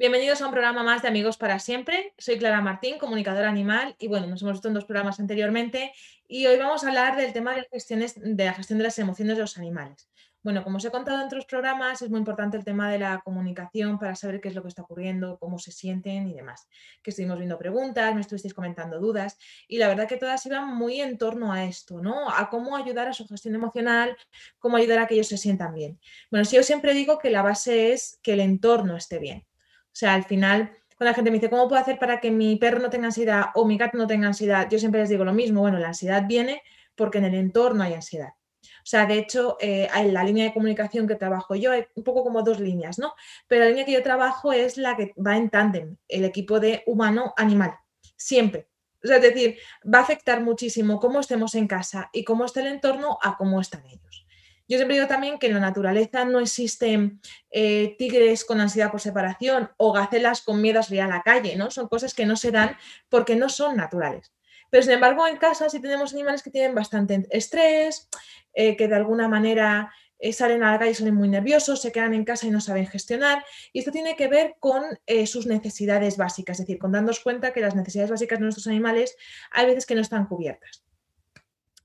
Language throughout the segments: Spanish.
Bienvenidos a un programa más de Amigos para Siempre. Soy Clara Martín, comunicadora animal, y bueno, nos hemos visto en dos programas anteriormente y hoy vamos a hablar del tema de, de la gestión de las emociones de los animales. Bueno, como os he contado en otros programas, es muy importante el tema de la comunicación para saber qué es lo que está ocurriendo, cómo se sienten y demás. Que estuvimos viendo preguntas, me estuvisteis comentando dudas y la verdad que todas iban muy en torno a esto, ¿no? A cómo ayudar a su gestión emocional, cómo ayudar a que ellos se sientan bien. Bueno, sí, yo siempre digo que la base es que el entorno esté bien. O sea, al final, cuando la gente me dice, ¿cómo puedo hacer para que mi perro no tenga ansiedad o mi gato no tenga ansiedad? Yo siempre les digo lo mismo, bueno, la ansiedad viene porque en el entorno hay ansiedad. O sea, de hecho, eh, en la línea de comunicación que trabajo yo hay un poco como dos líneas, ¿no? Pero la línea que yo trabajo es la que va en tándem, el equipo de humano-animal, siempre. O sea, es decir, va a afectar muchísimo cómo estemos en casa y cómo está el entorno a cómo están ellos. Yo siempre digo también que en la naturaleza no existen eh, tigres con ansiedad por separación o gacelas con miedo a salir a la calle, ¿no? Son cosas que no se dan porque no son naturales. Pero sin embargo, en casa sí tenemos animales que tienen bastante estrés, eh, que de alguna manera eh, salen a la calle, salen muy nerviosos, se quedan en casa y no saben gestionar. Y esto tiene que ver con sus necesidades básicas, es decir, con darnos cuenta que las necesidades básicas de nuestros animales hay veces que no están cubiertas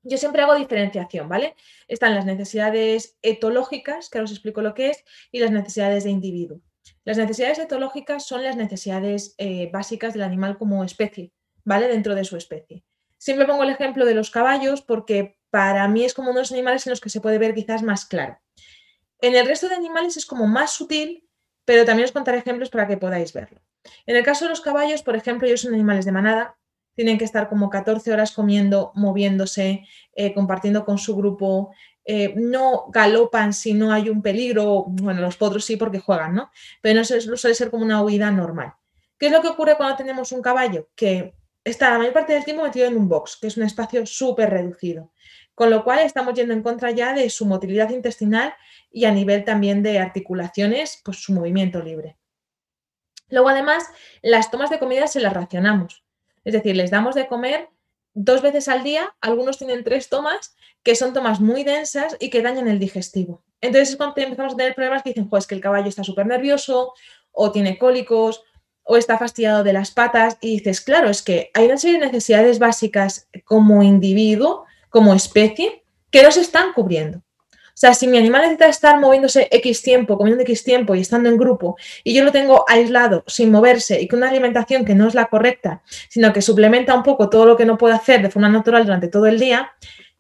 yo siempre hago diferenciación, ¿vale? Están las necesidades etológicas, que ahora os explico lo que es, y las necesidades de individuo. Las necesidades etológicas son las necesidades eh, básicas del animal como especie, ¿vale? Dentro de su especie. Siempre pongo el ejemplo de los caballos porque para mí es como uno de los animales en los que se puede ver quizás más claro. En el resto de animales es como más sutil, pero también os contaré ejemplos para que podáis verlo. En el caso de los caballos, por ejemplo, ellos son animales de manada, tienen que estar como 14 horas comiendo, moviéndose, eh, compartiendo con su grupo. Eh, no galopan si no hay un peligro, bueno, los potros sí porque juegan, ¿no? Pero no suele ser como una huida normal. ¿Qué es lo que ocurre cuando tenemos un caballo? Que está la mayor parte del tiempo metido en un box, que es un espacio súper reducido. Con lo cual estamos yendo en contra ya de su motilidad intestinal y a nivel también de articulaciones, pues su movimiento libre. Luego, además, las tomas de comida se las racionamos. Es decir, les damos de comer dos veces al día, algunos tienen tres tomas, que son tomas muy densas y que dañan el digestivo. Entonces cuando empezamos a tener problemas que dicen, pues que el caballo está súper nervioso, o tiene cólicos, o está fastidiado de las patas, y dices, claro, es que hay una serie de necesidades básicas como individuo, como especie, que no se están cubriendo. O sea, si mi animal necesita estar moviéndose X tiempo, comiendo X tiempo y estando en grupo, y yo lo tengo aislado, sin moverse, y con una alimentación que no es la correcta, sino que suplementa un poco todo lo que no puede hacer de forma natural durante todo el día,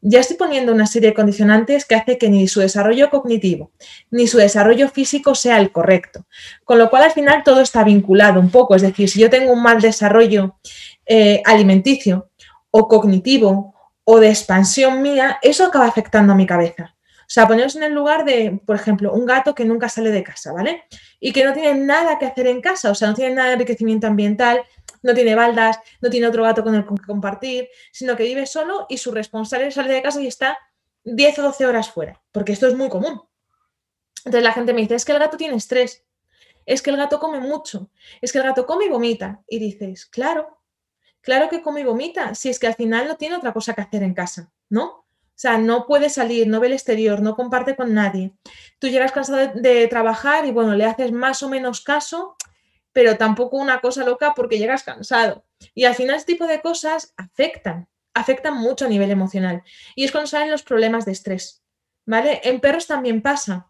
ya estoy poniendo una serie de condicionantes que hace que ni su desarrollo cognitivo ni su desarrollo físico sea el correcto. Con lo cual, al final, todo está vinculado un poco. Es decir, si yo tengo un mal desarrollo eh, alimenticio o cognitivo o de expansión mía, eso acaba afectando a mi cabeza. O sea, poneros en el lugar de, por ejemplo, un gato que nunca sale de casa, ¿vale? Y que no tiene nada que hacer en casa, o sea, no tiene nada de enriquecimiento ambiental, no tiene baldas, no tiene otro gato con el que compartir, sino que vive solo y su responsable sale de casa y está 10 o 12 horas fuera, porque esto es muy común. Entonces la gente me dice, es que el gato tiene estrés, es que el gato come mucho, es que el gato come y vomita. Y dices, claro, claro que come y vomita, si es que al final no tiene otra cosa que hacer en casa, ¿no? O sea, no puede salir, no ve el exterior, no comparte con nadie. Tú llegas cansado de, trabajar y bueno, le haces más o menos caso, pero tampoco una cosa loca porque llegas cansado. Y al final este tipo de cosas afectan, afectan mucho a nivel emocional. Y es cuando salen los problemas de estrés. ¿Vale? En perros también pasa.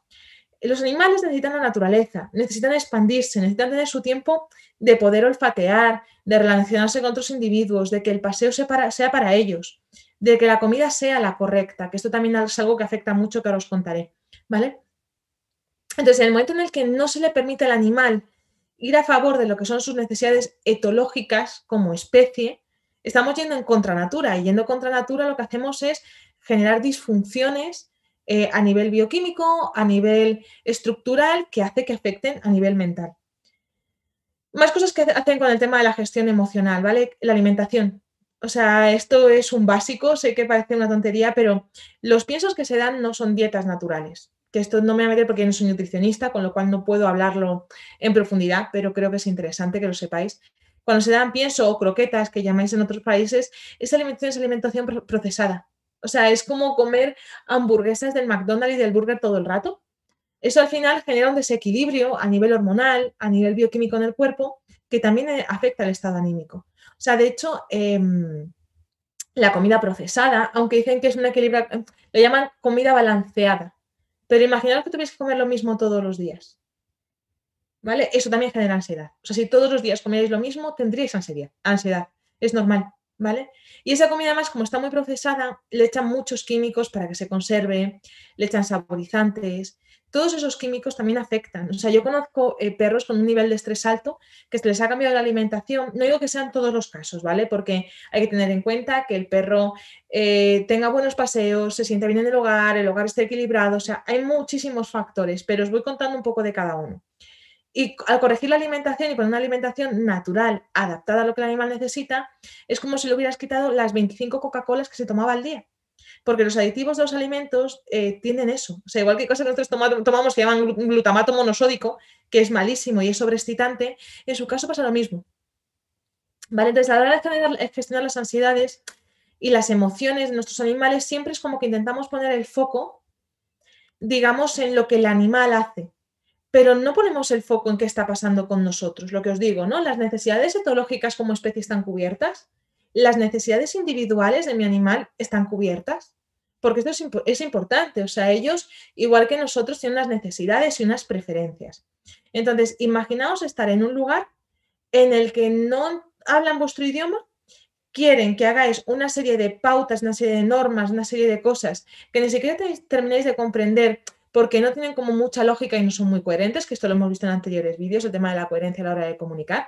Los animales necesitan la naturaleza, necesitan expandirse, necesitan tener su tiempo de poder olfatear, de relacionarse con otros individuos, de que el paseo sea para ellos de que la comida sea la correcta, que esto también es algo que afecta mucho que ahora os contaré, ¿vale? Entonces, en el momento en el que no se le permite al animal ir a favor de lo que son sus necesidades etológicas como especie, estamos yendo en contra natura y yendo contra natura lo que hacemos es generar disfunciones eh, a nivel bioquímico, a nivel estructural, que hace que afecten a nivel mental. Más cosas que hacen con el tema de la gestión emocional, ¿vale? La alimentación o sea, esto es un básico, sé que parece una tontería, pero los piensos que se dan no son dietas naturales. Que esto no me voy a meter porque no soy nutricionista, con lo cual no puedo hablarlo en profundidad, pero creo que es interesante que lo sepáis. Cuando se dan pienso o croquetas, que llamáis en otros países, esa alimentación es alimentación procesada. O sea, es como comer hamburguesas del McDonald's y del burger todo el rato. Eso al final genera un desequilibrio a nivel hormonal, a nivel bioquímico en el cuerpo, que también eh, afecta al estado anímico. O sea, de hecho, em, la comida procesada, aunque dicen que es un equilibrio, lo llaman comida balanceada. Pero imaginaos que tuvierais que comer lo mismo todos los días. ¿Vale? Eso también genera ansiedad. O sea, si todos los días comierais lo mismo, tendríais ansiedad. ansiedad. Es normal, ¿vale? Y esa comida además, como está muy procesada, le echan muchos químicos para que se conserve, le echan saborizantes, todos esos químicos también afectan. O sea, yo conozco eh, perros con un nivel de estrés alto que se les ha cambiado la alimentación. No digo que sean todos los casos, ¿vale? Porque hay que tener en cuenta que el perro eh, tenga buenos paseos, se sienta bien en el hogar, el hogar esté equilibrado. O sea, hay muchísimos factores, pero os voy contando un poco de cada uno. Y al corregir la alimentación y poner una alimentación natural, adaptada a lo que el animal necesita, es como si le hubieras quitado las 25 Coca-Colas que se tomaba al día porque los aditivos de los alimentos eh, tienden eso. O sea, igual que cosas que nosotros tomamos, que llaman glutamato monosódico, que es malísimo y es sobreexcitante, en su caso pasa lo mismo. ¿Vale? Entonces, a la hora de eh, gestionar las ansiedades y las emociones de nuestros animales, siempre es como que intentamos poner el foco, digamos, en lo que el animal hace pero no ponemos el foco en qué está pasando con nosotros, lo que os digo, ¿no? Las necesidades etológicas como especie están cubiertas, las necesidades individuales de mi animal están cubiertas. Porque esto es, importante, o sea, ellos, igual que nosotros, tienen unas necesidades y unas preferencias. Entonces, imaginaos estar en un lugar en el que no hablan vuestro idioma, quieren que hagáis una serie de pautas, una serie de normas, una serie de cosas que ni siquiera terminéis de comprender porque no tienen como mucha lógica y no son muy coherentes, que esto lo hemos visto en anteriores vídeos, el tema de la coherencia a la hora de comunicar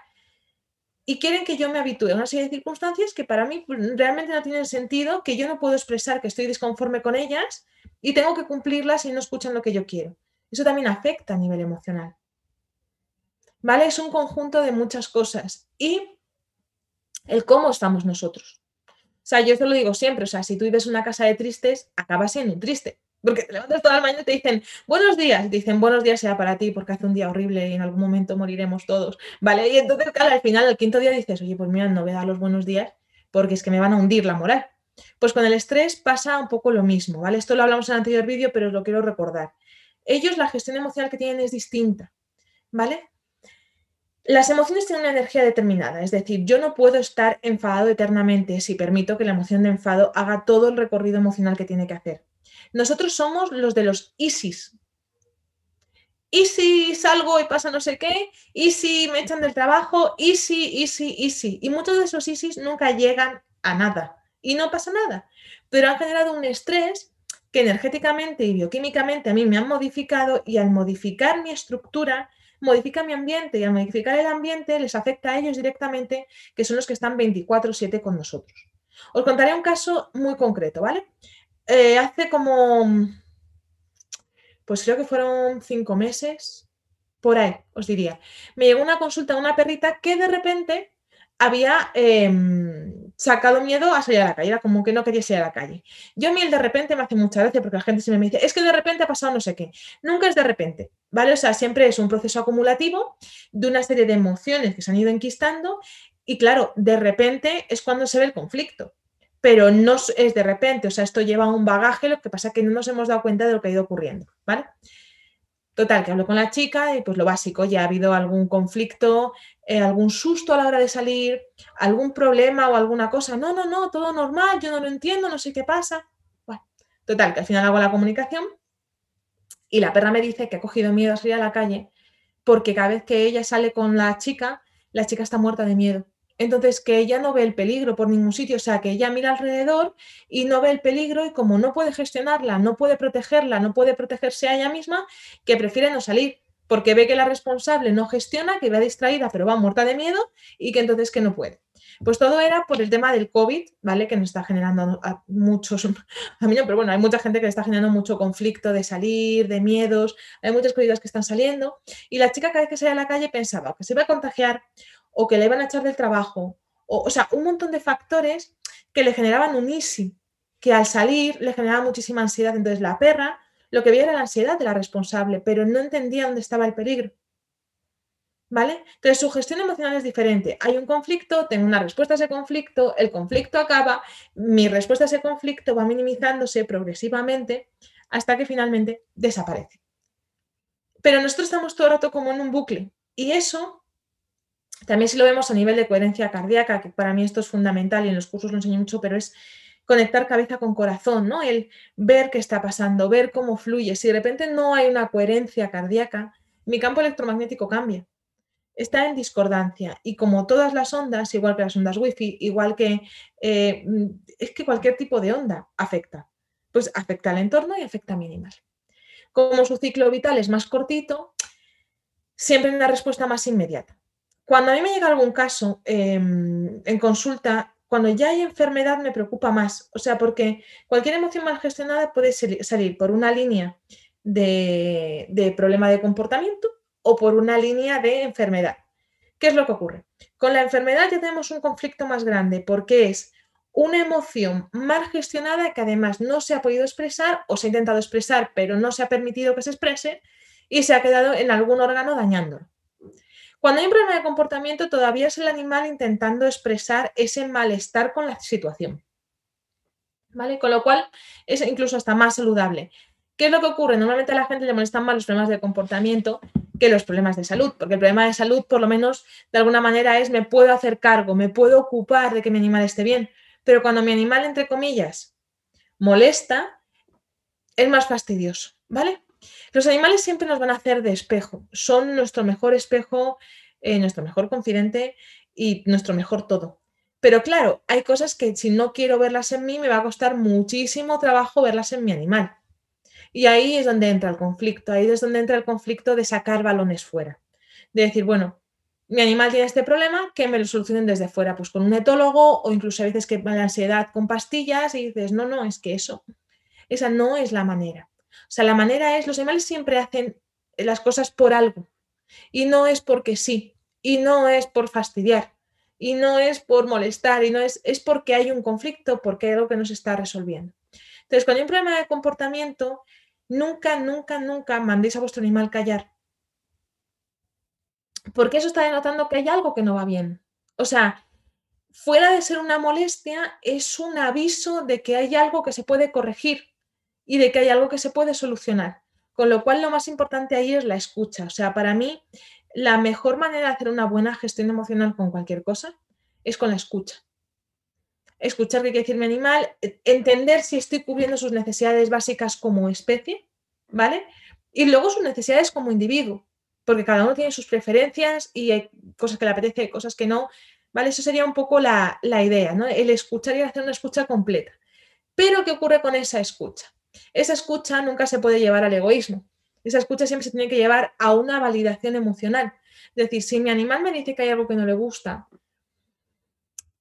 y quieren que yo me habitúe a una serie de circunstancias que para mí realmente no tienen sentido, que yo no puedo expresar que estoy disconforme con ellas y tengo que cumplirlas y no escuchan lo que yo quiero. Eso también afecta a nivel emocional. ¿Vale? Es un conjunto de muchas cosas y el cómo estamos nosotros. O sea, yo te lo digo siempre, o sea, si tú vives una casa de tristes, acabas siendo triste. Porque te levantas toda la mañana y te dicen, buenos días, dicen, buenos días sea para ti porque hace un día horrible y en algún momento moriremos todos, ¿vale? Y entonces, claro, al final, el quinto día dices, oye, pues mira, no voy a dar los buenos días porque es que me van a hundir la moral. Pues con el estrés pasa un poco lo mismo, ¿vale? Esto lo hablamos en el anterior vídeo, pero os lo quiero recordar. Ellos la gestión emocional que tienen es distinta, ¿vale? Las emociones tienen una energía determinada, es decir, yo no puedo estar enfadado eternamente si permito que la emoción de enfado haga todo el recorrido emocional que tiene que hacer. Nosotros somos los de los ISIS. ¿Y si salgo y pasa no sé qué? ¿Y si me echan del trabajo? ¿Y si, y si, y si? Y muchos de esos ISIS nunca llegan a nada y no pasa nada, pero han generado un estrés que energéticamente y bioquímicamente a mí me han modificado y al modificar mi estructura, modifica mi ambiente y al modificar el ambiente les afecta a ellos directamente, que son los que están 24/7 con nosotros. Os contaré un caso muy concreto, ¿vale? Eh, hace como, pues creo que fueron cinco meses, por ahí, os diría, me llegó una consulta de una perrita que de repente había em, sacado miedo a salir a la calle, era como que no quería salir a la calle. Yo a mí el de repente me hace mucha gracia porque la gente siempre me dice, es que de repente ha pasado no sé qué. Nunca es de repente, ¿vale? O sea, siempre es un proceso acumulativo de una serie de emociones que se han ido enquistando y claro, de repente es cuando se ve el conflicto pero no es de repente, o sea, esto lleva un bagaje, lo que pasa es que no nos hemos dado cuenta de lo que ha ido ocurriendo, ¿vale? Total, que hablo con la chica y pues lo básico, ya ha habido algún conflicto, eh, algún susto a la hora de salir, algún problema o alguna cosa, no, no, no, todo normal, yo no lo entiendo, no sé qué pasa. total, que al final hago la comunicación y la perra me dice que ha cogido miedo a salir a la calle porque cada vez que ella sale con la chica, la chica está muerta de miedo entonces, que ella no ve el peligro por ningún sitio, o sea, que ella mira alrededor y no ve el peligro y como no puede gestionarla, no puede protegerla, no puede protegerse a ella misma, que prefiere no salir, porque ve que la responsable no gestiona, que va distraída, pero va muerta de miedo y que entonces que no puede. Pues todo era por el tema del COVID, ¿vale? Que nos está generando a muchos, a mí no, pero bueno, hay mucha gente que está generando mucho conflicto de salir, de miedos, hay muchas cosas que están saliendo. Y la chica cada vez que salía a la calle pensaba que se iba a contagiar o que le iban a echar del trabajo, o, sea, un montón de factores que le generaban un isi, que al salir le generaba muchísima ansiedad. Entonces la perra lo que veía era la ansiedad de la responsable, pero no entendía dónde estaba el peligro. ¿Vale? Entonces su gestión emocional es diferente. Hay un conflicto, tengo una respuesta a ese conflicto, el conflicto acaba, mi respuesta a ese conflicto va minimizándose progresivamente hasta que finalmente desaparece. Pero nosotros estamos todo el rato como en un bucle y eso también si lo vemos a nivel de coherencia cardíaca, que para mí esto es fundamental y en los cursos lo enseño mucho, pero es conectar cabeza con corazón, ¿no? El ver qué está pasando, ver cómo fluye. Si de repente no hay una coherencia cardíaca, mi campo electromagnético cambia. Está en discordancia y como todas las ondas, igual que las ondas wifi, igual que eh, mm, es que cualquier tipo de onda afecta. Pues afecta al entorno y afecta a mi Como su ciclo vital es más cortito, siempre hay una respuesta más inmediata. Cuando a mí me llega algún caso em, en consulta, cuando ya hay enfermedad me preocupa más, o sea, porque cualquier emoción mal gestionada puede salir por una línea de, de problema de comportamiento o por una línea de enfermedad. ¿Qué es lo que ocurre? Con la enfermedad ya tenemos un conflicto más grande porque es una emoción mal gestionada que además no se ha podido expresar o se ha intentado expresar pero no se ha permitido que se exprese y se ha quedado en algún órgano dañándolo. Cuando hay un problema de comportamiento, todavía es el animal intentando expresar ese malestar con la situación. ¿Vale? Con lo cual es incluso hasta más saludable. ¿Qué es lo que ocurre? Normalmente a la gente le molestan más los problemas de comportamiento que los problemas de salud, porque el problema de salud por lo menos de alguna manera es me puedo hacer cargo, me puedo ocupar de que mi animal esté bien, pero cuando mi animal, entre comillas, molesta, es más fastidioso, ¿vale? Los animales siempre nos van a hacer de espejo, son nuestro mejor espejo, eh, nuestro mejor confidente y nuestro mejor todo. Pero claro, hay cosas que si no quiero verlas en mí, me va a costar muchísimo trabajo verlas en mi animal. Y ahí es donde entra el conflicto, ahí es donde entra el conflicto de sacar balones fuera. De decir, bueno, mi animal tiene este problema, que me lo solucionen desde fuera, pues con un etólogo o incluso a veces que la ansiedad con pastillas y dices, no, no, es que eso, esa no es la manera. O sea, la manera es, los animales siempre hacen las cosas por algo. Y no es porque sí, y no es por fastidiar, y no es por molestar, y no es, es porque hay un conflicto, porque hay algo que no se está resolviendo. Entonces, cuando hay un problema de comportamiento, nunca, nunca, nunca mandéis a vuestro animal callar. Porque eso está denotando que hay algo que no va bien. O sea, fuera de ser una molestia, es un aviso de que hay algo que se puede corregir y de que hay algo que se puede solucionar. Con lo cual lo más importante ahí es la escucha. O sea, para mí la mejor manera de hacer una buena gestión emocional con cualquier cosa es con la escucha. Escuchar qué quiere decirme animal, entender si estoy cubriendo sus necesidades básicas como especie, ¿vale? Y luego sus necesidades como individuo, porque cada uno tiene sus preferencias y hay cosas que le apetece, y cosas que no, ¿vale? Eso sería un poco la, la idea, ¿no? El escuchar y hacer una escucha completa. Pero, ¿qué ocurre con esa escucha? Esa escucha nunca se puede llevar al egoísmo. Esa escucha siempre se tiene que llevar a una validación emocional. Es decir, si mi animal me dice que hay algo que no le gusta,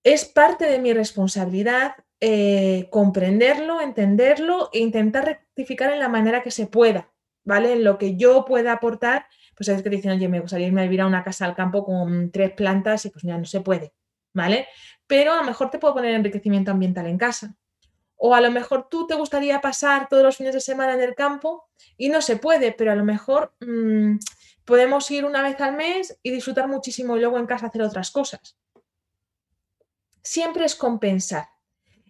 es parte de mi responsabilidad eh, comprenderlo, entenderlo e intentar rectificar en la manera que se pueda, ¿vale? En lo que yo pueda aportar, pues es que dicen, oye, me gustaría irme a vivir a una casa al campo con tres plantas y pues ya no se puede, ¿vale? Pero a lo mejor te puedo poner enriquecimiento ambiental en casa, o a lo mejor tú te gustaría pasar todos los fines de semana en el campo y no se puede, pero a lo mejor mm, podemos ir una vez al mes y disfrutar muchísimo y luego en casa hacer otras cosas. Siempre es compensar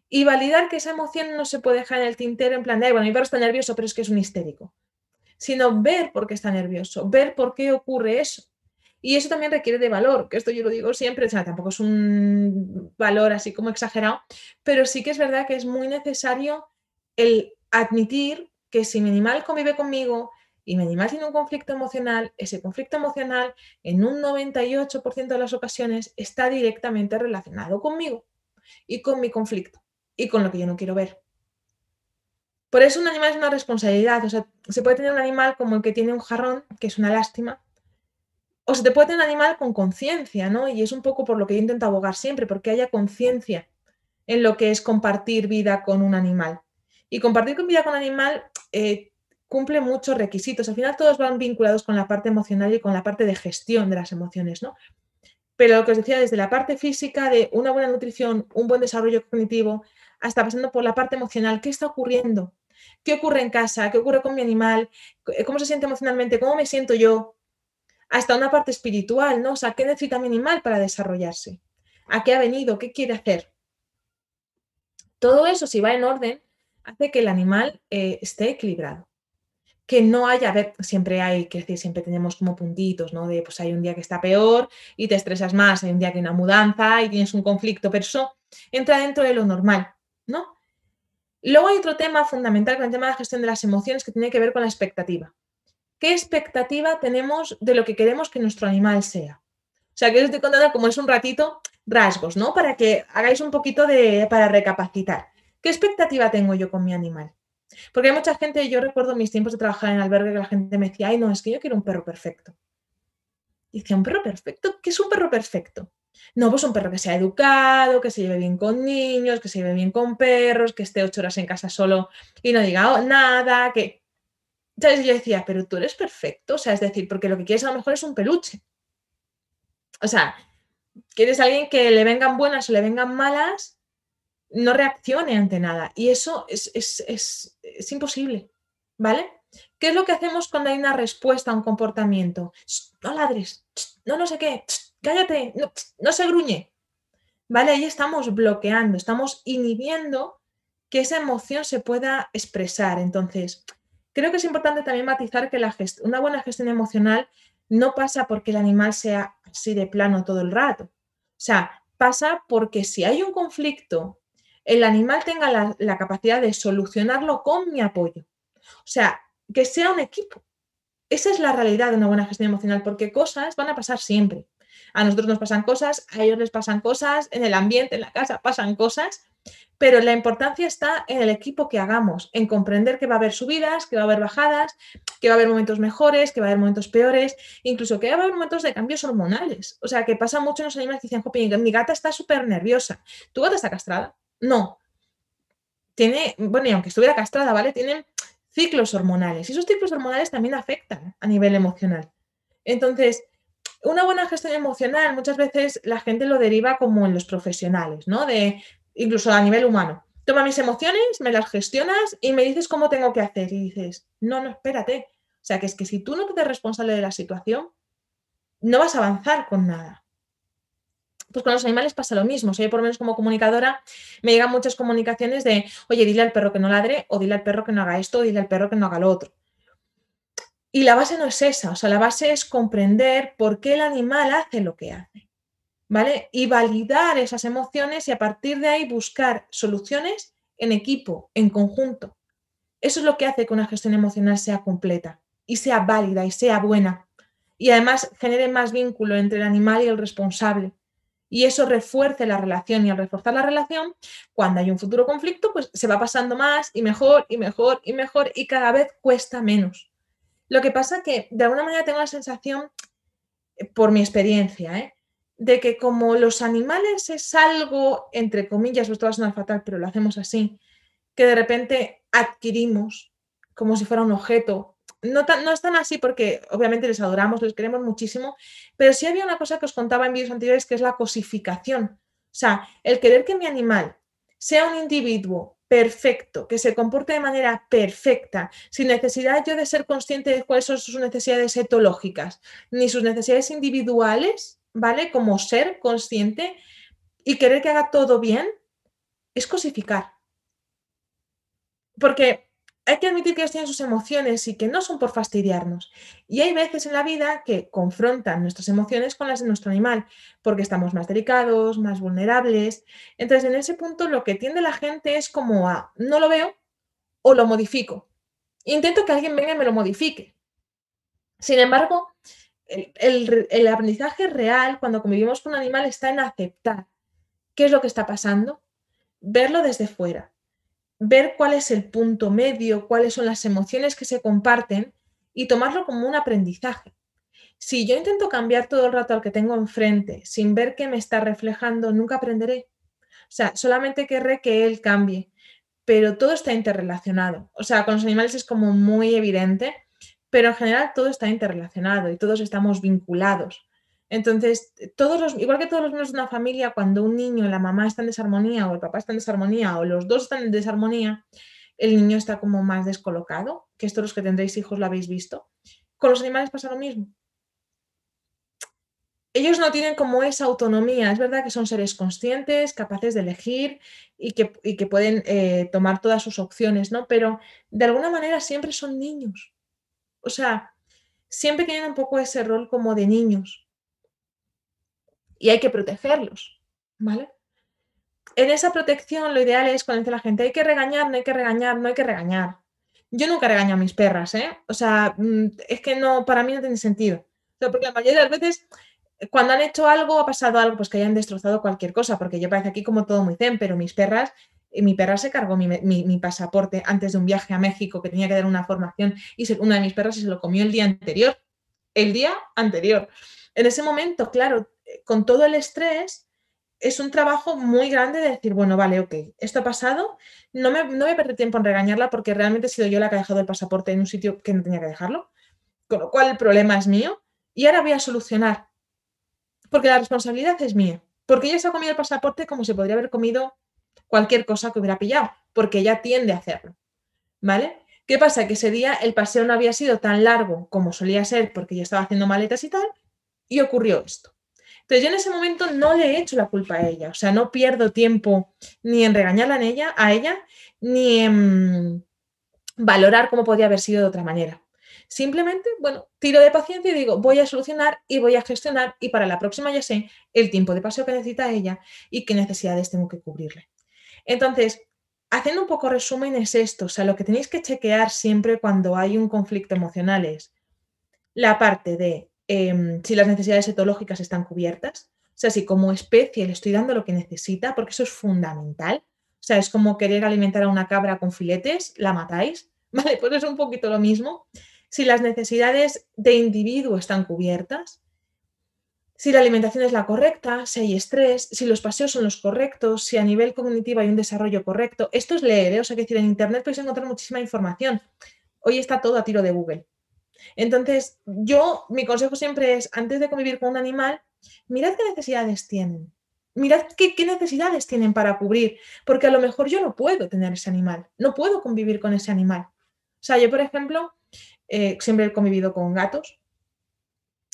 y validar que esa emoción no se puede dejar en el tintero en plan de, bueno, mi perro está nervioso, pero es que es un histérico. Sino ver por qué está nervioso, ver por qué ocurre eso. Y eso también requiere de valor, que esto yo lo digo siempre, tampoco es un valor así como exagerado, pero sí que es verdad que es muy necesario el admitir que si mi animal convive conmigo y mi animal tiene un conflicto emocional, ese conflicto emocional en un 98% de las ocasiones está directamente relacionado conmigo y con mi conflicto y con lo que yo no quiero ver. Por eso un animal es una responsabilidad. O sea, se puede tener un animal como el que tiene un jarrón, que es una lástima, o se te puede tener animal con conciencia, ¿no? Y es un poco por lo que yo intento abogar siempre, porque haya conciencia en lo que es compartir vida con un animal. Y compartir vida con un animal eh, cumple muchos requisitos. Al final todos van vinculados con la parte emocional y con la parte de gestión de las emociones, ¿no? Pero lo que os decía, desde la parte física, de una buena nutrición, un buen desarrollo cognitivo, hasta pasando por la parte emocional, ¿qué está ocurriendo? ¿Qué ocurre en casa? ¿Qué ocurre con mi animal? ¿Cómo se siente emocionalmente? ¿Cómo me siento yo? hasta una parte espiritual, ¿no? O sea, ¿qué necesita mi animal para desarrollarse? ¿A qué ha venido? ¿Qué quiere hacer? Todo eso, si va en orden, hace que el animal eh, esté equilibrado. Que no haya, siempre hay, que decir, siempre tenemos como puntitos, ¿no? De pues hay un día que está peor y te estresas más, hay un día que hay una mudanza y tienes un conflicto, pero eso entra dentro de lo normal, ¿no? Luego hay otro tema fundamental con el tema de la gestión de las emociones que tiene que ver con la expectativa qué expectativa tenemos de lo que queremos que nuestro animal sea. O sea, que os estoy contando como es un ratito rasgos, ¿no? Para que hagáis un poquito de, para recapacitar. ¿Qué expectativa tengo yo con mi animal? Porque hay mucha gente, yo recuerdo mis tiempos de trabajar en albergue que la gente me decía, ay, no, es que yo quiero un perro perfecto. Dice, decía, ¿un perro perfecto? ¿Qué es un perro perfecto? No, pues un perro que sea educado, que se lleve bien con niños, que se lleve bien con perros, que esté ocho horas en casa solo y no diga oh, nada, que entonces Yo decía, pero tú eres perfecto, o sea, es decir, porque lo que quieres a lo mejor es un peluche. O sea, quieres a alguien que le vengan buenas o le vengan malas, no reaccione ante nada. Y eso es, imposible, ¿vale? ¿Qué es lo que hacemos cuando hay una respuesta a un comportamiento? No ladres, no no sé qué, cállate, no, no se gruñe. ¿Vale? Ahí estamos bloqueando, estamos inhibiendo que esa emoción se pueda expresar. Entonces, Creo que es importante también matizar que la una buena gestión emocional no pasa porque el animal sea así de plano todo el rato. O sea, pasa porque si hay un conflicto, el animal tenga la, la capacidad de solucionarlo con mi apoyo. O sea, que sea un equipo. Esa es la realidad de una buena gestión emocional, porque cosas van a pasar siempre. A nosotros nos pasan cosas, a ellos les pasan cosas, en el ambiente, en la casa pasan cosas, pero la importancia está en el equipo que hagamos, en comprender que va a haber subidas, que va a haber bajadas, que va a haber momentos mejores, que va a haber momentos peores, incluso que va a haber momentos de cambios hormonales. O sea, que pasa mucho en los animales que dicen, mi gata está súper nerviosa. ¿Tu gata está castrada? No. Tiene, bueno, y aunque estuviera castrada, ¿vale? Tienen ciclos hormonales. Y esos ciclos hormonales también afectan a nivel emocional. Entonces, una buena gestión emocional muchas veces la gente lo deriva como en los profesionales, ¿no? De, incluso a nivel humano. Toma mis emociones, me las gestionas y me dices cómo tengo que hacer. Y dices, no, no, espérate. O sea, que es que si tú no te haces responsable de la situación, no vas a avanzar con nada. Pues con los animales pasa lo mismo. O yo por lo menos como comunicadora me llegan muchas comunicaciones de, oye, dile al perro que no ladre, o dile al perro que no haga esto, o dile al perro que no haga lo otro. Y la base no es esa, o sea, la base es comprender por qué el animal hace lo que hace, ¿vale? Y validar esas emociones y a partir de ahí buscar soluciones en equipo, en conjunto. Eso es lo que hace que una gestión emocional sea completa y sea válida y sea buena. Y además genere más vínculo entre el animal y el responsable. Y eso refuerce la relación y al reforzar la relación, cuando hay un futuro conflicto, pues se va pasando más y mejor y mejor y mejor y cada vez cuesta menos. Lo que pasa que de alguna manera tengo la sensación, por mi experiencia, ¿eh? de que como los animales es algo, entre comillas, esto va a fatal, pero lo hacemos así, que de repente adquirimos como si fuera un objeto. No, no es tan así porque obviamente les adoramos, les queremos muchísimo, pero sí había una cosa que os contaba en vídeos anteriores que es la cosificación. O sea, el querer que mi animal sea un individuo perfecto, que se comporte de manera perfecta, sin necesidad yo de ser consciente de cuáles son sus necesidades etológicas, ni sus necesidades individuales, ¿vale? Como ser consciente y querer que haga todo bien, es cosificar. Porque hay que admitir que ellos tienen sus emociones y que no son por fastidiarnos. Y hay veces en la vida que confrontan nuestras emociones con las de nuestro animal, porque estamos más delicados, más vulnerables. Entonces, en ese punto lo que tiende la gente es como a, no lo veo o lo modifico. Intento que alguien venga y me lo modifique. Sin embargo, el, aprendizaje real cuando convivimos con un animal está en aceptar qué es lo que está pasando, verlo desde fuera ver cuál es el punto medio, cuáles son las emociones que se comparten y tomarlo como un aprendizaje. Si yo intento cambiar todo el rato al que tengo enfrente sin ver qué me está reflejando, nunca aprenderé. O sea, solamente querré que él cambie, pero todo está interrelacionado. O sea, con los animales es como muy evidente, pero en general todo está interrelacionado y todos estamos vinculados. Entonces, eh, todos los, igual que todos los miembros de una familia, cuando un niño, y la mamá están en desarmonía o el papá está en desarmonía o los dos están en desarmonía, el niño está como más descolocado, que esto los que tendréis hijos lo habéis visto. Con los animales pasa lo mismo. Ellos no tienen como esa autonomía, es verdad que son seres conscientes, capaces de elegir y que, que pueden eh, tomar todas sus opciones, ¿no? Pero de alguna manera siempre son niños. O sea, siempre tienen un poco ese rol como de niños y hay que protegerlos, ¿vale? En esa protección lo ideal es cuando dice la gente, hay que regañar, no hay que regañar, no hay que regañar. Yo nunca regaño a mis perras, ¿eh? O sea, mm, es que no, para mí no tiene sentido. Porque la mayoría de las veces, cuando han hecho algo, ha pasado algo, pues que hayan destrozado cualquier cosa, porque yo parece aquí como todo muy zen, pero mis perras eh, mi perra se cargó mi, pasaporte antes de un viaje a México que tenía que dar una formación y una de mis perras se lo comió el día anterior, el día anterior. En ese momento, claro, con todo el estrés, es un trabajo muy grande de decir, bueno, vale, ok, esto ha pasado, no me, no me perder tiempo en regañarla porque realmente he sido yo la que ha dejado el pasaporte en un sitio que no tenía que dejarlo, con lo cual el problema es mío y ahora voy a solucionar, porque la responsabilidad es mía, porque ella se ha comido el pasaporte como se podría haber comido cualquier cosa que hubiera pillado, porque ella tiende a hacerlo, ¿vale? ¿Qué pasa? Que ese día el paseo no había sido tan largo como solía ser porque yo estaba haciendo maletas y tal, y ocurrió esto. Entonces yo en ese momento no le echo la culpa a ella, o sea, no pierdo tiempo ni en regañarla en ella, a ella, ni en valorar cómo podría haber sido de otra manera. Simplemente, bueno, tiro de paciencia y digo, voy a solucionar y voy a gestionar y para la próxima ya sé el tiempo de paseo que necesita ella y qué necesidades tengo que cubrirle. Entonces, haciendo un poco resumen es esto, o sea, lo que tenéis que chequear siempre cuando hay un conflicto emocional es la parte de Em, si las necesidades etológicas están cubiertas, o sea, si como especie le estoy dando lo que necesita, porque eso es fundamental. O sea, es como querer alimentar a una cabra con filetes, la matáis, ¿vale? Pues es un poquito lo mismo. Si las necesidades de individuo están cubiertas, si la alimentación es la correcta, si hay estrés, si los paseos son los correctos, si a nivel cognitivo hay un desarrollo correcto. Esto es leer, ¿eh? o sea, que decir, en Internet podéis encontrar muchísima información. Hoy está todo a tiro de Google. Entonces, yo, mi consejo siempre es, antes de convivir con un animal, mirad qué necesidades tienen. Mirad qué, necesidades tienen para cubrir, porque a lo mejor yo no puedo tener ese animal, no puedo convivir con ese animal. O sea, yo, por ejemplo, eh, siempre he convivido con gatos,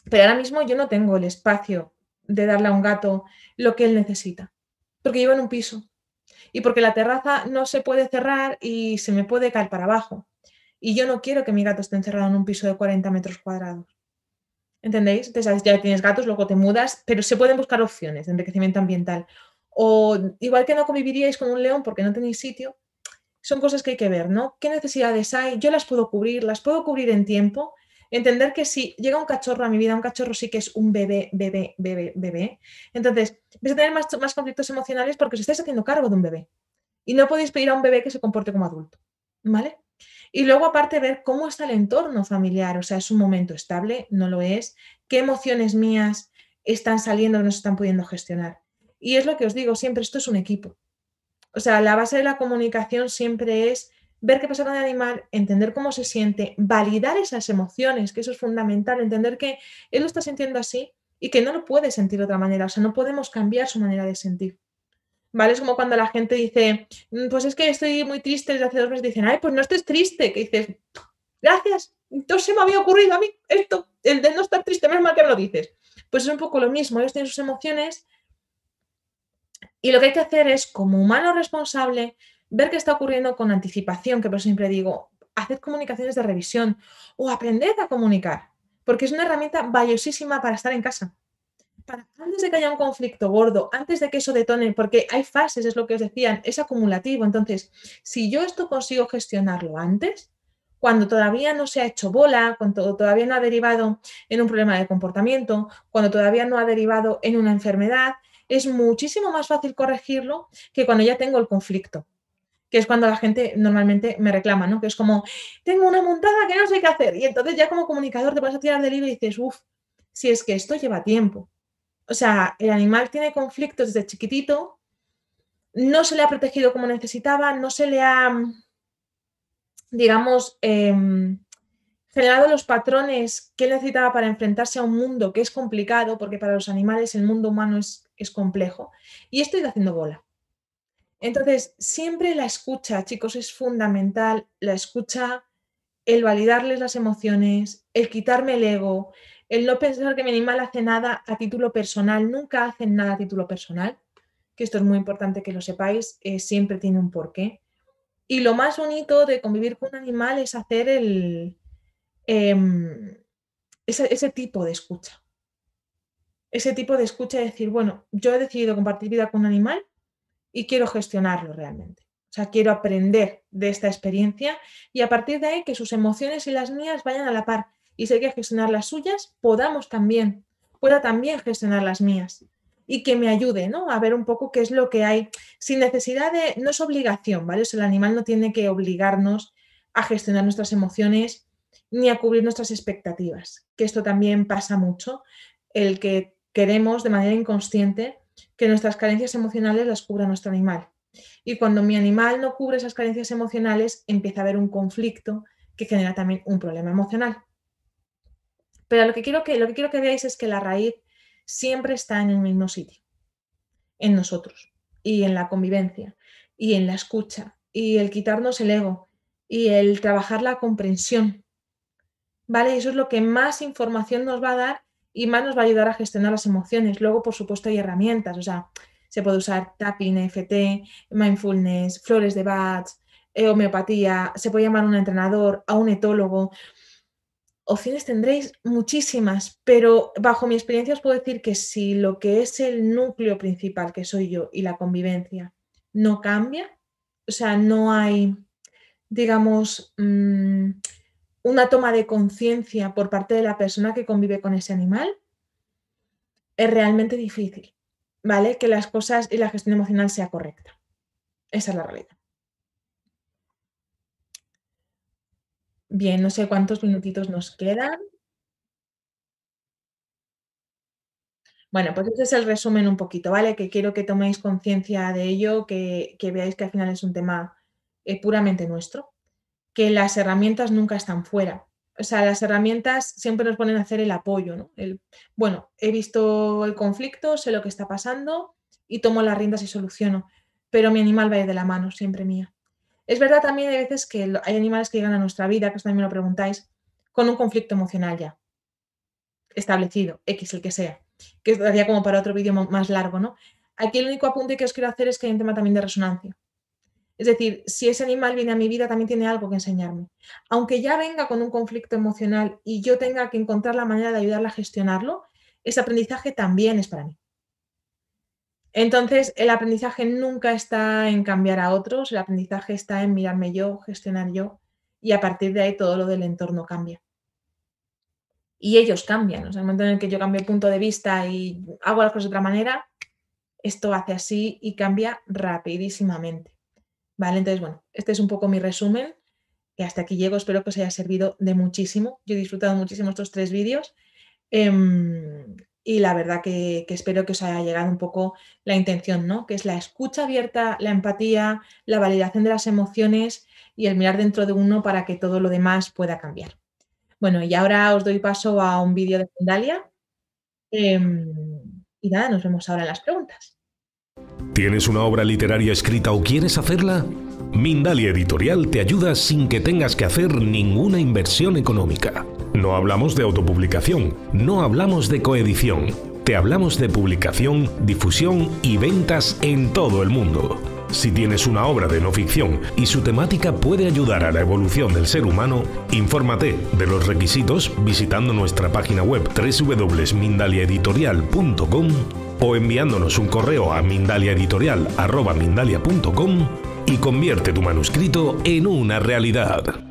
pero ahora mismo yo no tengo el espacio de darle a un gato lo que él necesita, porque llevo en un piso y porque la terraza no se puede cerrar y se me puede caer para abajo. Y yo no quiero que mi gato esté encerrado en un piso de 40 metros cuadrados. ¿Entendéis? Entonces ya tienes gatos, luego te mudas, pero se pueden buscar opciones de enriquecimiento ambiental. O igual que no conviviríais con un león porque no tenéis sitio, son cosas que hay que ver, ¿no? ¿Qué necesidades hay? Yo las puedo cubrir, las puedo cubrir en tiempo. Entender que si llega un cachorro a mi vida, un cachorro sí que es un bebé, bebé, bebé, bebé. Entonces, vais a tener más, más conflictos emocionales porque os estáis haciendo cargo de un bebé. Y no podéis pedir a un bebé que se comporte como adulto, ¿vale? Y luego aparte ver cómo está el entorno familiar, o sea, es un momento estable, no lo es, qué emociones mías están saliendo o no se están pudiendo gestionar. Y es lo que os digo siempre, esto es un equipo. O sea, la base de la comunicación siempre es ver qué pasa con el animal, entender cómo se siente, validar esas emociones, que eso es fundamental, entender que él lo está sintiendo así y que no lo puede sentir de otra manera, o sea, no podemos cambiar su manera de sentir. ¿vale? Es como cuando la gente dice, mm, pues es que estoy muy triste desde hace dos meses, dicen, ay, pues no estés triste, que dices, gracias, entonces se me había ocurrido a mí esto, el de no estar triste, menos mal que lo dices. Pues es un poco lo mismo, ellos tienen sus emociones y lo que hay que hacer es, como humano responsable, ver qué está ocurriendo con anticipación, que por eso siempre digo, hacer comunicaciones de revisión o aprender a comunicar, porque es una herramienta valiosísima para estar en casa antes de que haya un conflicto gordo, antes de que eso detone, porque hay fases, es lo que os decían, es acumulativo. Entonces, si yo esto consigo gestionarlo antes, cuando todavía no se ha hecho bola, cuando todavía no ha derivado en un problema de comportamiento, cuando todavía no ha derivado en una enfermedad, es muchísimo más fácil corregirlo que cuando ya tengo el conflicto que es cuando la gente normalmente me reclama, ¿no? Que es como, tengo una montada que no sé qué hacer. Y entonces ya como comunicador te vas a tirar del libro y dices, uff, si es que esto lleva tiempo, o sea, el animal tiene conflictos desde chiquitito, no se le ha protegido como necesitaba, no se le ha, digamos, em, generado los patrones que necesitaba para enfrentarse a un mundo que es complicado, porque para los animales el mundo humano es, complejo. Y esto está haciendo bola. Entonces, siempre la escucha, chicos, es fundamental, la escucha, el validarles las emociones, el quitarme el ego, el no pensar que mi animal hace nada a título personal, nunca hacen nada a título personal, que esto es muy importante que lo sepáis, eh, siempre tiene un porqué. Y lo más bonito de convivir con un animal es hacer el, em, ese, tipo de escucha. Ese tipo de escucha es decir, bueno, yo he decidido compartir vida con un animal y quiero gestionarlo realmente. O sea, quiero aprender de esta experiencia y a partir de ahí que sus emociones y las mías vayan a la par y sé que gestionar las suyas, podamos también, pueda también gestionar las mías y que me ayude, ¿no? A ver un poco qué es lo que hay, sin necesidad de, no es obligación, ¿vale? el animal no tiene que obligarnos a gestionar nuestras emociones ni a cubrir nuestras expectativas, que esto también pasa mucho, el que queremos de manera inconsciente que nuestras carencias emocionales las cubra nuestro animal. Y cuando mi animal no cubre esas carencias emocionales, empieza a haber un conflicto que genera también un problema emocional. Pero lo que quiero que, lo que, quiero que veáis es que la raíz siempre está en el mismo sitio, en nosotros y en la convivencia y en la escucha y el quitarnos el ego y el trabajar la comprensión. ¿Vale? Y eso es lo que más información nos va a dar y más nos va a ayudar a gestionar las emociones. Luego, por supuesto, hay herramientas, o sea, se puede usar tapping, FT, mindfulness, flores de Bach, eh, homeopatía, se puede llamar a un entrenador, a un etólogo opciones tendréis muchísimas, pero bajo mi experiencia os puedo decir que si lo que es el núcleo principal, que soy yo, y la convivencia, no cambia, o sea, no hay, digamos, mm, una toma de conciencia por parte de la persona que convive con ese animal, es realmente difícil, ¿vale? Que las cosas y la gestión emocional sea correcta. Esa es la realidad. Bien, no sé cuántos minutitos nos quedan. Bueno, pues ese es el resumen un poquito, ¿vale? Que quiero que toméis conciencia de ello, que, veáis que al final es un tema eh, puramente nuestro, que las herramientas nunca están fuera. O sea, las herramientas siempre nos ponen a hacer el apoyo, ¿no? bueno, he visto el conflicto, sé lo que está pasando y tomo las riendas y soluciono, pero mi animal va a ir de la mano, siempre mía. Es verdad también hay veces que hay animales que llegan a nuestra vida, que os también me lo preguntáis, con un conflicto emocional ya establecido, X el que sea, que estaría como para otro vídeo más largo, ¿no? Aquí el único apunte que os quiero hacer es que hay un tema también de resonancia. Es decir, si ese animal viene a mi vida, también tiene algo que enseñarme. Aunque ya venga con un conflicto emocional y yo tenga que encontrar la manera de ayudarla a gestionarlo, ese aprendizaje también es para mí. Entonces, el aprendizaje nunca está en cambiar a otros, el aprendizaje está en mirarme yo, gestionar yo, y a partir de ahí todo lo del entorno cambia. Y ellos cambian, o sea, el momento en el que yo cambio el punto de vista y hago las cosas de otra manera, esto hace así y cambia rapidísimamente. ¿Vale? Entonces, bueno, este es un poco mi resumen, que hasta aquí llego, espero que os haya servido de muchísimo. Yo he disfrutado muchísimo estos tres vídeos. Em, y la verdad que, espero que os haya llegado un poco la intención, ¿no? Que es la escucha abierta, la empatía, la validación de las emociones y el mirar dentro de uno para que todo lo demás pueda cambiar. Bueno, y ahora os doy paso a un vídeo de Mindalia. Em, y nada, nos vemos ahora en las preguntas. ¿Tienes una obra literaria escrita o quieres hacerla? Mindalia Editorial te ayuda sin que tengas que hacer ninguna inversión económica. No hablamos de autopublicación, no hablamos de coedición. Te hablamos de publicación, difusión y ventas en todo el mundo. Si tienes una obra de no ficción y su temática puede ayudar a la evolución del ser humano, infórmate de los requisitos visitando nuestra página web www.mindaliaeditorial.com o enviándonos un correo a mindaliaeditorial.com y convierte tu manuscrito en una realidad.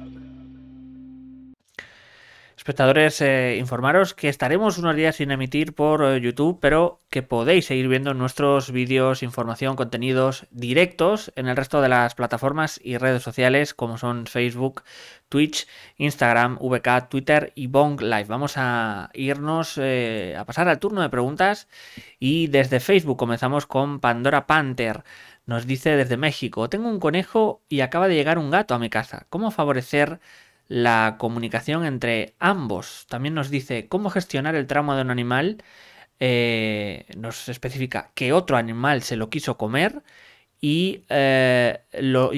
Espectadores, eh, informaros que estaremos unos días sin emitir por eh, YouTube, pero que podéis seguir viendo nuestros vídeos, información, contenidos directos en el resto de las plataformas y redes sociales como son Facebook, Twitch, Instagram, VK, Twitter y Bong Live. Vamos a irnos eh, a pasar al turno de preguntas y desde Facebook comenzamos con Pandora Panther. Nos dice desde México, tengo un conejo y acaba de llegar un gato a mi casa. ¿Cómo favorecer la comunicación entre ambos. También nos dice cómo gestionar el trauma de un animal. Eh, nos especifica que otro animal se lo quiso comer y eh,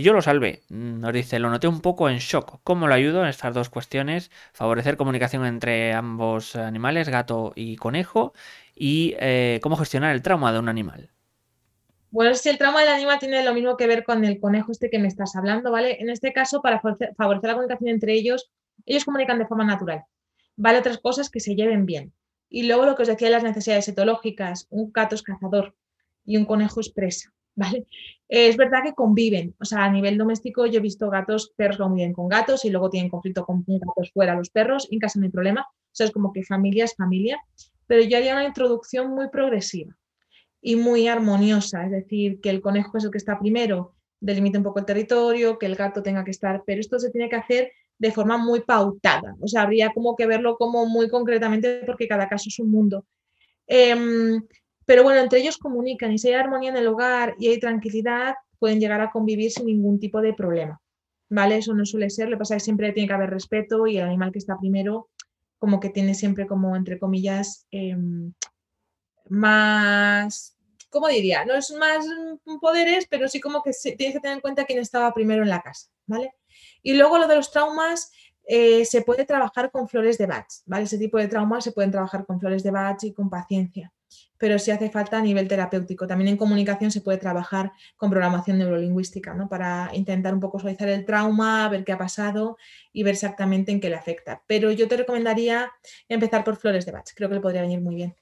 yo lo salvé. Nos dice, lo noté un poco en shock. ¿Cómo lo ayudo en estas dos cuestiones? Favorecer comunicación entre ambos animales, gato y conejo, y eh, cómo gestionar el trauma de un animal. Bueno, si el trauma del animal tiene lo mismo que ver con el conejo este que me estás hablando, ¿vale? En este caso, para favorecer la comunicación entre ellos, ellos comunican de forma natural, ¿vale? Otras cosas que se lleven bien. Y luego lo que os decía de las necesidades etológicas, un gato es cazador y un conejo es presa, ¿vale? Eh, es verdad que conviven, o sea, a nivel doméstico yo he visto gatos, perros conviven con gatos y luego tienen conflicto con gatos fuera los perros, en casa no hay problema, o sea, es como que familia es familia, pero yo haría una introducción muy progresiva, y muy armoniosa, es decir, que el conejo es el que está primero, delimite un poco el territorio, que el gato tenga que estar, pero esto se tiene que hacer de forma muy pautada, o sea, habría como que verlo como muy concretamente porque cada caso es un mundo. Em, pero bueno, entre ellos comunican y si hay armonía en el hogar y hay tranquilidad, pueden llegar a convivir sin ningún tipo de problema. ¿Vale? Eso no suele ser, lo que pasa es que siempre tiene que haber respeto y el animal que está primero como que tiene siempre como, entre comillas, em, más ¿cómo diría? No es más mm, poderes, pero sí como que tienes que tener en cuenta quién estaba primero en la casa, ¿vale? Y luego lo de los traumas, eh, se puede trabajar con flores de Batch, ¿vale? Ese tipo de traumas se pueden trabajar con flores de Batch y con paciencia, pero si sí hace falta a nivel terapéutico. También en comunicación se puede trabajar con programación neurolingüística, ¿no? Para intentar un poco suavizar el trauma, ver qué ha pasado y ver exactamente en qué le afecta. Pero yo te recomendaría empezar por flores de Batch, creo que le podría venir muy bien.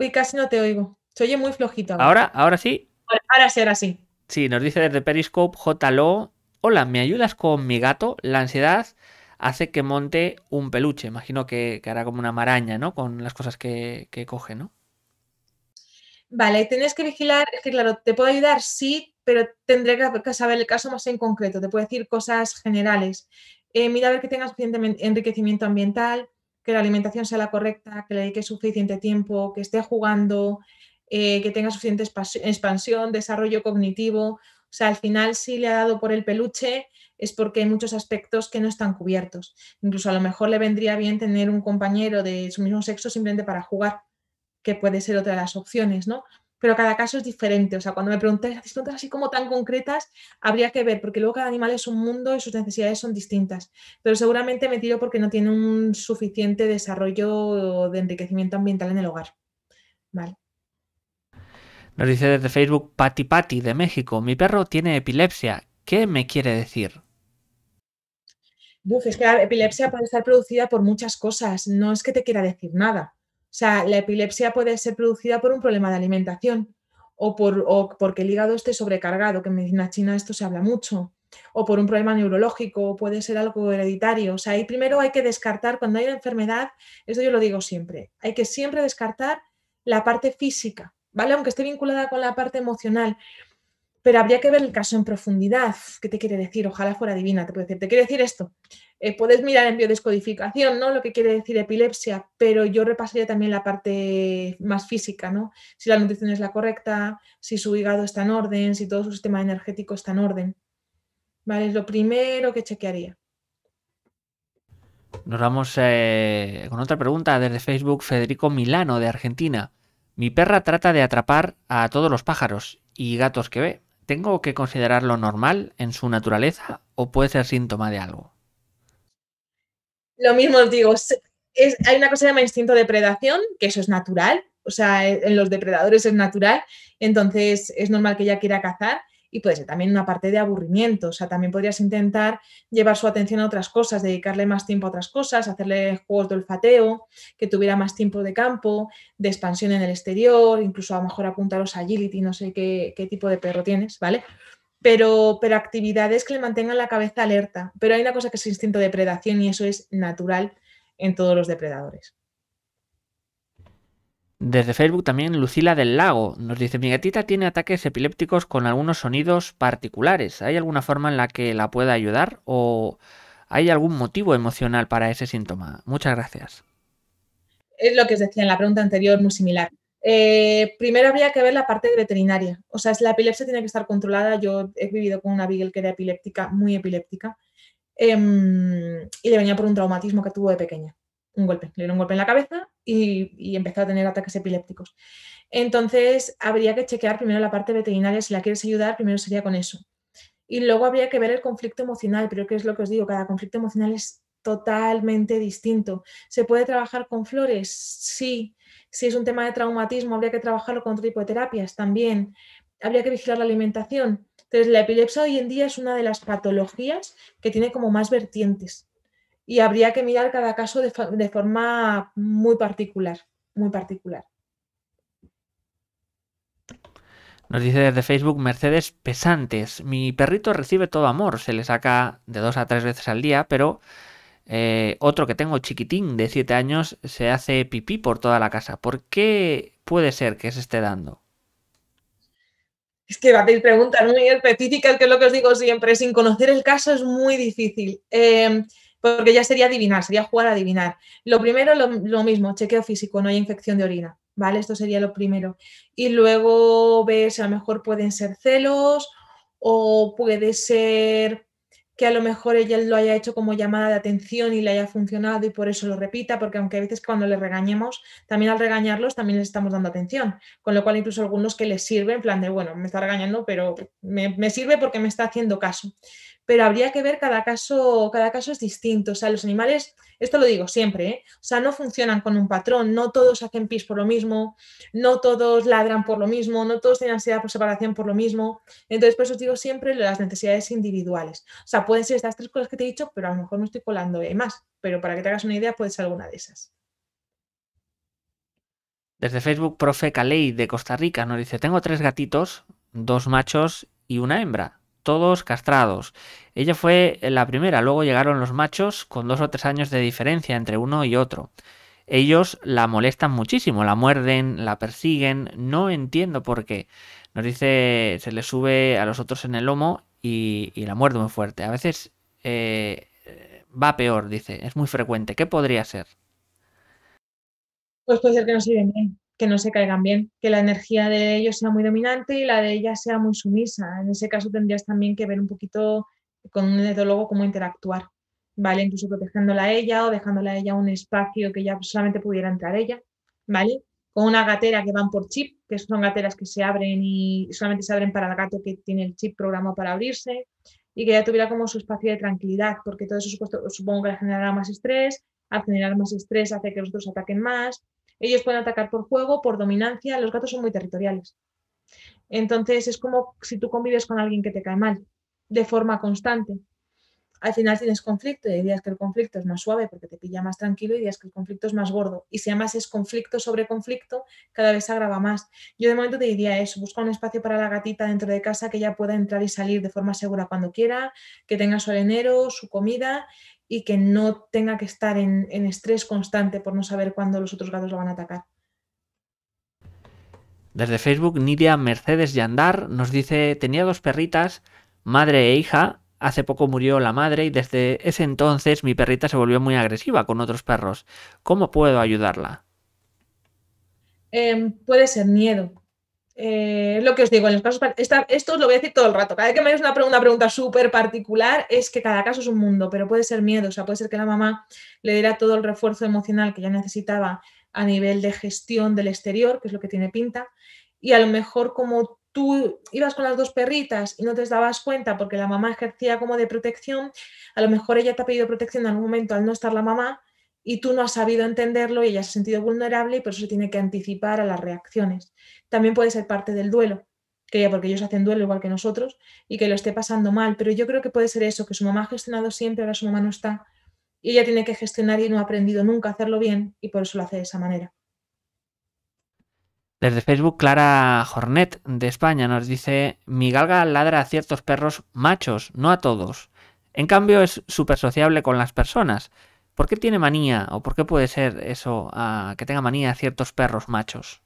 Uy, casi no te oigo. Se oye muy flojito. ¿Ahora? ¿Ahora sí? ahora sí, ahora sí. Sí, nos dice desde Periscope JLO. Hola, ¿me ayudas con mi gato? La ansiedad hace que monte un peluche. Imagino que, hará como una maraña, ¿no? Con las cosas que, que coge, ¿no? Vale, tienes que vigilar, es que claro, te puedo ayudar, sí, pero tendré que saber el caso más en concreto, te puedo decir cosas generales. Eh, mira a ver que tengas suficiente enriquecimiento ambiental, la alimentación sea la correcta, que le dedique suficiente tiempo, que esté jugando, eh, que tenga suficiente expansión, desarrollo cognitivo. O sea, al final si le ha dado por el peluche es porque hay muchos aspectos que no están cubiertos. Incluso a lo mejor le vendría bien tener un compañero de su mismo sexo simplemente para jugar, que puede ser otra de las opciones, ¿no? pero cada caso es diferente. O sea, cuando me preguntáis, las preguntas así como tan concretas, habría que ver, porque luego cada animal es un mundo y sus necesidades son distintas. Pero seguramente me tiro porque no tiene un suficiente desarrollo de enriquecimiento ambiental en el hogar. Vale. Nos dice desde Facebook Pati Pati de México, mi perro tiene epilepsia. ¿Qué me quiere decir? Uf, es que la epilepsia puede estar producida por muchas cosas, no es que te quiera decir nada. O sea, la epilepsia puede ser producida por un problema de alimentación o, por, o porque el hígado esté sobrecargado, que en medicina china esto se habla mucho, o por un problema neurológico, o puede ser algo hereditario. O sea, ahí primero hay que descartar, cuando hay una enfermedad, eso yo lo digo siempre, hay que siempre descartar la parte física, ¿vale? Aunque esté vinculada con la parte emocional, pero habría que ver el caso en profundidad. ¿Qué te quiere decir? Ojalá fuera divina, te puedo decir. Te quiere decir esto. Eh, puedes podés mirar en biodescodificación, ¿no? Lo que quiere decir epilepsia, pero yo repasaría también la parte más física, ¿no? Si la nutrición es la correcta, si su hígado está en orden, si todo su sistema energético está en orden. ¿Vale? Es lo primero que chequearía. Nos vamos eh, con otra pregunta desde Facebook, Federico Milano, de Argentina. Mi perra trata de atrapar a todos los pájaros y gatos que ve ¿tengo que considerarlo normal en su naturaleza o puede ser síntoma de algo? Lo mismo os digo, hay una cosa que se llama instinto de predación, que eso es natural, o sea, e, en los depredadores es natural, entonces es normal que ella quiera cazar, y puede ser también una parte de aburrimiento, o sea, también podrías intentar llevar su atención a otras cosas, dedicarle más tiempo a otras cosas, hacerle juegos de olfateo, que tuviera más tiempo de campo, de expansión en el exterior, incluso a lo mejor apuntaros a agility, no sé qué, tipo de perro tienes, ¿vale? Pero, pero, actividades que le mantengan la cabeza alerta. Pero hay una cosa que es instinto de predación y eso es natural en todos los depredadores. Desde Facebook también Lucila del Lago nos dice, mi gatita tiene ataques epilépticos con algunos sonidos particulares. ¿Hay alguna forma en la que la pueda ayudar o hay algún motivo emocional para ese síntoma? Muchas gracias. Es lo que os decía en la pregunta anterior, muy similar. Eh, primero habría que ver la parte veterinaria. O sea, la epilepsia tiene que estar controlada. Yo he vivido con una Beagle que era epiléptica, muy epiléptica, em, y le venía por un traumatismo que tuvo de pequeña un golpe, le dieron un golpe en la cabeza y, empezó a tener ataques epilépticos. Entonces, habría que chequear primero la parte veterinaria, si la quieres ayudar, primero sería con eso. Y luego habría que ver el conflicto emocional, pero que es lo que os digo, cada conflicto emocional es totalmente distinto. ¿Se puede trabajar con flores? Sí. Si es un tema de traumatismo, habría que trabajarlo con otro tipo de terapias también. Habría que vigilar la alimentación. Entonces, la epilepsia hoy en día es una de las patologías que tiene como más vertientes y habría que mirar cada caso de, forma muy particular, muy particular. Nos dice desde Facebook Mercedes Pesantes, mi perrito recibe todo amor, se le saca de dos a tres veces al día, pero eh, otro que tengo chiquitín de siete años se hace pipí por toda la casa. ¿Por qué puede ser que se esté dando? Es que va a pedir preguntas muy específicas, que es lo que os digo siempre. Sin conocer el caso es muy difícil. Eh, porque ya sería adivinar, sería jugar a adivinar. Lo primero, lo, mismo, chequeo físico, no hay infección de orina, ¿vale? Esto sería lo primero. Y luego ves, a lo mejor pueden ser celos o puede ser que a lo mejor ella lo haya hecho como llamada de atención y le haya funcionado y por eso lo repita, porque aunque a veces cuando le regañemos, también al regañarlos también les estamos dando atención, con lo cual incluso algunos que les sirven en plan de, bueno, me está regañando, pero me sirve porque me está haciendo caso pero habría que ver cada caso, cada caso es distinto. O sea, los animales, esto lo digo siempre, ¿eh? o sea, no funcionan con un patrón, no todos hacen pis por lo mismo, no todos ladran por lo mismo, no todos tienen ansiedad por separación por lo mismo. Entonces, por eso os digo siempre las necesidades individuales. O sea, pueden ser estas tres cosas que te he dicho, pero a lo mejor me estoy colando ¿eh? hay más. Pero para que te hagas una idea, puede ser alguna de esas. Desde Facebook, profe Caley de Costa Rica nos dice, tengo tres gatitos, dos machos y una hembra todos castrados. Ella fue la primera, luego llegaron los machos con dos o tres años de diferencia entre uno y otro. Ellos la molestan muchísimo, la muerden, la persiguen, no entiendo por qué. Nos dice, se le sube a los otros en el lomo y, la muerde muy fuerte. A veces eh, va peor, dice, es muy frecuente. ¿Qué podría ser? Pues puede ser que no se bien que no se caigan bien, que la energía de ellos sea muy dominante y la de ella sea muy sumisa. En ese caso tendrías también que ver un poquito con un etólogo cómo interactuar, ¿vale? Incluso protegiéndola a ella o dejándola a ella un espacio que ya solamente pudiera entrar ella, ¿vale? Con una gatera que van por chip, que son gateras que se abren y solamente se abren para el gato que tiene el chip programado para abrirse y que ya tuviera como su espacio de tranquilidad, porque todo eso supongo que le generará más estrés, al generar más estrés hace que los otros ataquen más, ellos pueden atacar por juego, por dominancia, los gatos son muy territoriales. Entonces es como si tú convives con alguien que te cae mal, de forma constante. Al final tienes conflicto y dirías que el conflicto es más suave porque te pilla más tranquilo y dirías que el conflicto es más gordo. Y si además es conflicto sobre conflicto, cada vez se agrava más. Yo de momento te diría eso, busca un espacio para la gatita dentro de casa que ella pueda entrar y salir de forma segura cuando quiera, que tenga su arenero, su comida y que no tenga que estar en, estrés constante por no saber cuándo los otros gatos lo van a atacar. Desde Facebook, Nidia Mercedes Yandar nos dice, tenía dos perritas, madre e hija, hace poco murió la madre y desde ese entonces mi perrita se volvió muy agresiva con otros perros. ¿Cómo puedo ayudarla? Em, puede ser miedo. Eh, lo que os digo, en los casos, esto os lo voy a decir todo el rato, cada vez que me hagáis una, una, pregunta súper particular es que cada caso es un mundo, pero puede ser miedo, o sea, puede ser que la mamá le diera todo el refuerzo emocional que ya necesitaba a nivel de gestión del exterior, que es lo que tiene pinta, y a lo mejor como tú ibas con las dos perritas y no te dabas cuenta porque la mamá ejercía como de protección, a lo mejor ella te ha pedido protección en algún momento al no estar la mamá y tú no has sabido entenderlo y ella se ha sentido vulnerable y por eso se tiene que anticipar a las reacciones. También puede ser parte del duelo, que porque ellos hacen duelo igual que nosotros y que lo esté pasando mal, pero yo creo que puede ser eso, que su mamá ha gestionado siempre, ahora su mamá no está y ella tiene que gestionar y no ha aprendido nunca a hacerlo bien y por eso lo hace de esa manera. Desde Facebook, Clara Jornet de España nos dice, mi galga ladra a ciertos perros machos, no a todos. En cambio, es súper sociable con las personas. ¿Por qué tiene manía o por qué puede ser eso ah, que tenga manía a ciertos perros machos?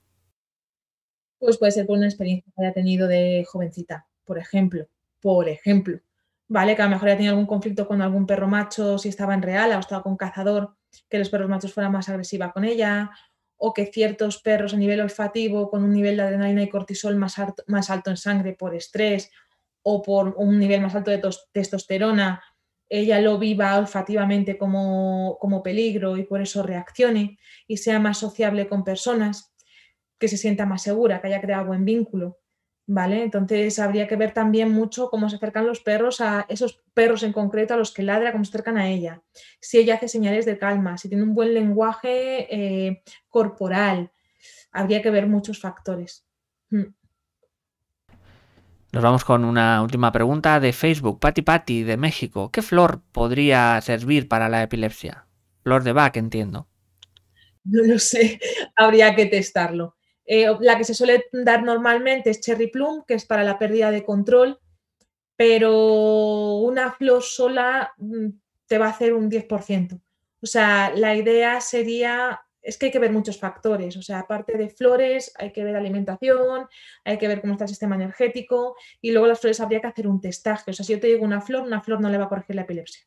Pues puede ser por una experiencia que haya tenido de jovencita, por ejemplo. Por ejemplo, ¿vale? Que a lo mejor haya tenido algún conflicto con algún perro macho, si estaba en real o estaba con cazador, que los perros machos fueran más agresiva con ella, o que ciertos perros a nivel olfativo, con un nivel de adrenalina y cortisol más, alto, más alto en sangre por estrés o por un nivel más alto de testosterona, ella lo viva olfativamente como, como peligro y por eso reaccione y sea más sociable con personas, que se sienta más segura, que haya creado buen vínculo. ¿Vale? Entonces habría que ver también mucho cómo se acercan los perros a esos perros en concreto a los que ladra, cómo se acercan a ella. Si ella hace señales de calma, si tiene un buen lenguaje eh, corporal. Habría que ver muchos factores. Mm. Nos vamos con una última pregunta de Facebook. Pati Pati de México. ¿Qué flor podría servir para la epilepsia? Flor de Bach, entiendo. No lo sé, habría que testarlo. Eh, la que se suele dar normalmente es Cherry Plum, que es para la pérdida de control, pero una flor sola mm, te va a hacer un 10%. O sea, la idea sería es que hay que ver muchos factores, o sea, aparte de flores, hay que ver alimentación, hay que ver cómo está el sistema energético y luego las flores habría que hacer un testaje. O sea, si yo te digo una flor, una flor no le va a corregir la epilepsia.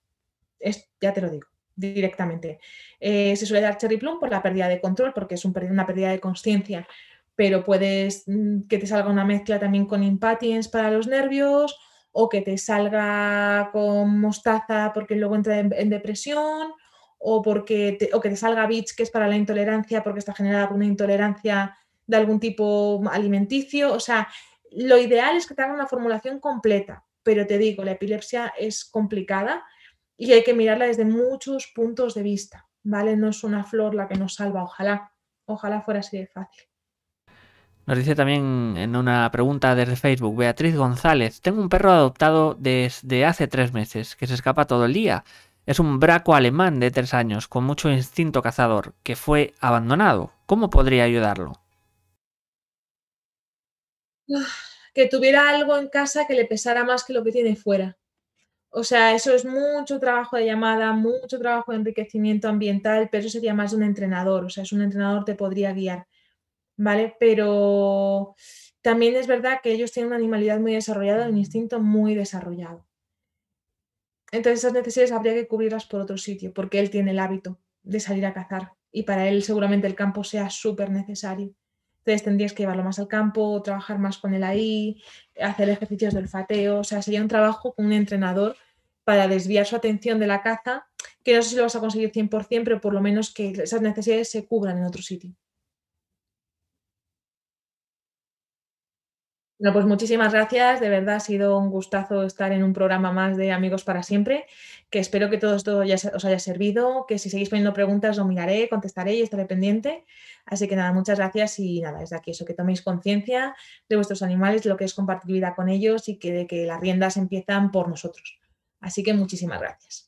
Es, ya te lo digo directamente. Eh, se suele dar cherry plum por la pérdida de control, porque es una pérdida de conciencia, pero puedes mm, que te salga una mezcla también con impatiens para los nervios o que te salga con mostaza porque luego entra en depresión o, porque o que te salga BITS, que es para la intolerancia, porque está generada por una intolerancia de algún tipo alimenticio. O sea, lo ideal es que te hagan una formulación completa, pero te digo, la epilepsia es complicada y hay que mirarla desde muchos puntos de vista, ¿vale? No es una flor la que nos salva, ojalá, ojalá fuera así de fácil. Nos dice también en una pregunta desde Facebook, Beatriz González, tengo un perro adoptado desde hace tres meses que se escapa todo el día. Es un braco alemán de tres años con mucho instinto cazador que fue abandonado. ¿Cómo podría ayudarlo? Ah, que tuviera algo en casa que le pesara más que lo que tiene fuera. O sea, eso es mucho trabajo de llamada, mucho trabajo de enriquecimiento ambiental, pero eso sería más de un entrenador. O sea, es un entrenador te podría guiar, ¿vale? Pero también es verdad que ellos tienen una animalidad muy desarrollada, un instinto muy desarrollado. Entonces esas necesidades habría que cubrirlas por otro sitio, porque él tiene el hábito de salir a cazar y para él seguramente el campo sea súper necesario. Entonces tendrías que llevarlo más al campo, trabajar más con él ahí, hacer ejercicios de olfateo, o sea, sería un trabajo con un entrenador para desviar su atención de la caza, que no sé si lo vas a conseguir 100%, pero por lo menos que esas necesidades se cubran en otro sitio. Bueno, pues muchísimas gracias. De verdad ha sido un gustazo estar en un programa más de Amigos para Siempre, que espero que todo esto ya os haya servido, que si seguís poniendo preguntas lo miraré, contestaré y estaré pendiente. Así que nada, muchas gracias y nada, desde aquí eso, que toméis conciencia de vuestros animales, lo que es compartir vida con ellos y que, de que las riendas empiezan por nosotros. Así que muchísimas gracias.